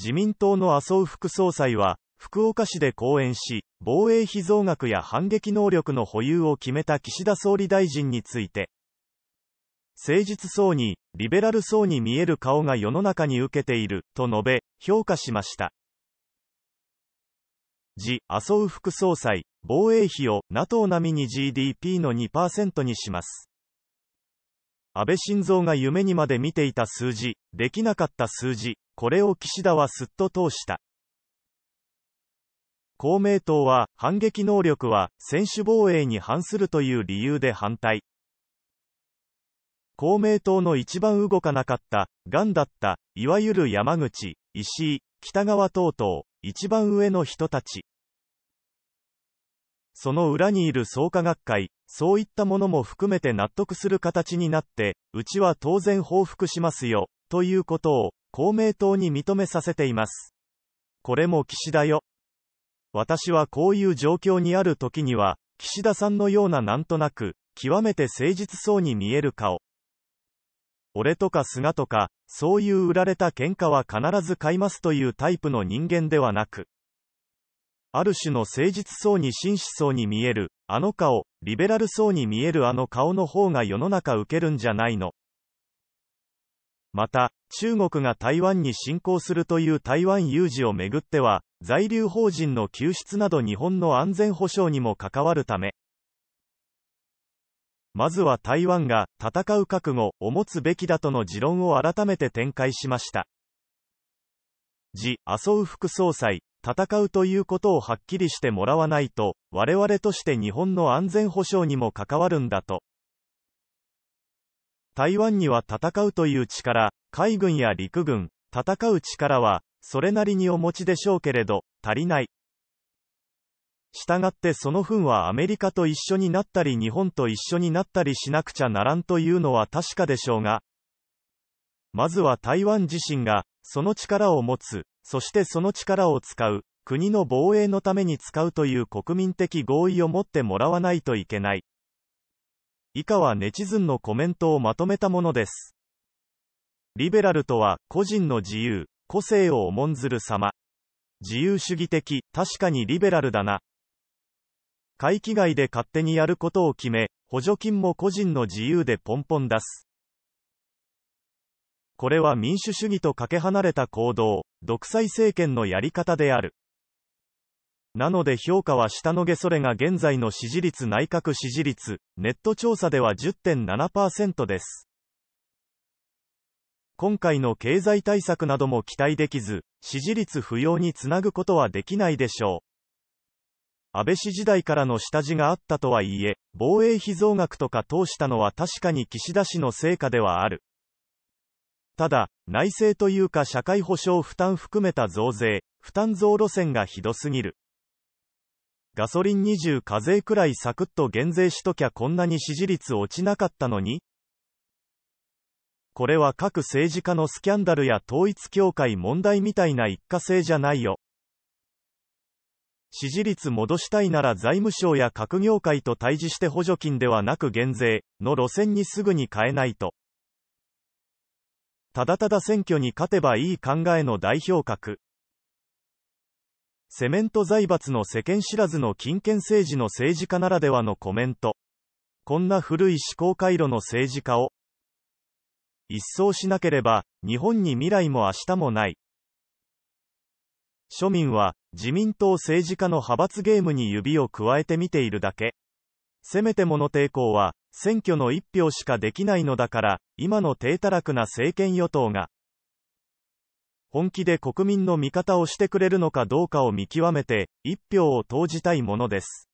自民党の麻生副総裁は、福岡市で講演し、防衛費増額や反撃能力の保有を決めた岸田総理大臣について、誠実そうに、リベラルそうに見える顔が世の中に受けている、と述べ、評価しました。次、麻生副総裁、防衛費を NATO 並みに GDP の2%にします。安倍晋三が夢にまで見ていた数字、できなかった数字、これを岸田はすっと通した。公明党は、反撃能力は、専守防衛に反するという理由で反対。公明党の一番動かなかった、がんだった、いわゆる山口、石井、北川等々、一番上の人たち。その裏にいる創価学会、そういったものも含めて納得する形になって、うちは当然報復しますよ、ということを、公明党に認めさせています。これも岸田よ。私はこういう状況にある時には、岸田さんのようななんとなく、極めて誠実そうに見える顔。俺とか菅とか、そういう売られた喧嘩は必ず買いますというタイプの人間ではなく、ある種の誠実そうに紳士そうに見える、あの顔、リベラルそうに見えるあの顔の方が世の中受けるんじゃないの。また、中国が台湾に侵攻するという台湾有事をめぐっては、在留邦人の救出など日本の安全保障にも関わるため、まずは台湾が戦う覚悟を持つべきだとの持論を改めて展開しました。次、麻生副総裁、戦うということをはっきりしてもらわないと、我々として日本の安全保障にも関わるんだと。台湾には戦うという力、海軍や陸軍、戦う力は、それなりにお持ちでしょうけれど、足りない。したがってその分はアメリカと一緒になったり日本と一緒になったりしなくちゃならんというのは確かでしょうが、まずは台湾自身が、その力を持つ、そしてその力を使う、国の防衛のために使うという国民的合意を持ってもらわないといけない。以下はネチズンのコメントをまとめたものです。リベラルとは、個人の自由、個性を重んずる様。自由主義的、確かにリベラルだな。会期外で勝手にやることを決め、補助金も個人の自由でポンポン出す。これは民主主義とかけ離れた行動、独裁政権のやり方である。なので評価は下の下それが現在の支持率内閣支持率、ネット調査では10.7%です。今回の経済対策なども期待できず、支持率不要につなぐことはできないでしょう。安倍氏時代からの下地があったとはいえ、防衛費増額とか通したのは確かに岸田氏の成果ではある。ただ、内政というか社会保障負担含めた増税、負担増路線がひどすぎる。ガソリン20課税くらいサクッと減税しときゃこんなに支持率落ちなかったのにこれは各政治家のスキャンダルや統一教会問題みたいな一過性じゃないよ。支持率戻したいなら財務省や各業界と対峙して補助金ではなく減税の路線にすぐに変えないと。ただただ選挙に勝てばいい考えの代表格。セメント財閥の世間知らずの金権政治の政治家ならではのコメント。こんな古い思考回路の政治家を一掃しなければ、日本に未来も明日もない。庶民は、自民党政治家の派閥ゲームに指を加えて見ているだけ。せめてもの抵抗は、選挙の一票しかできないのだから、今の低たらくな政権与党が、本気で国民の味方をしてくれるのかどうかを見極めて、一票を投じたいものです。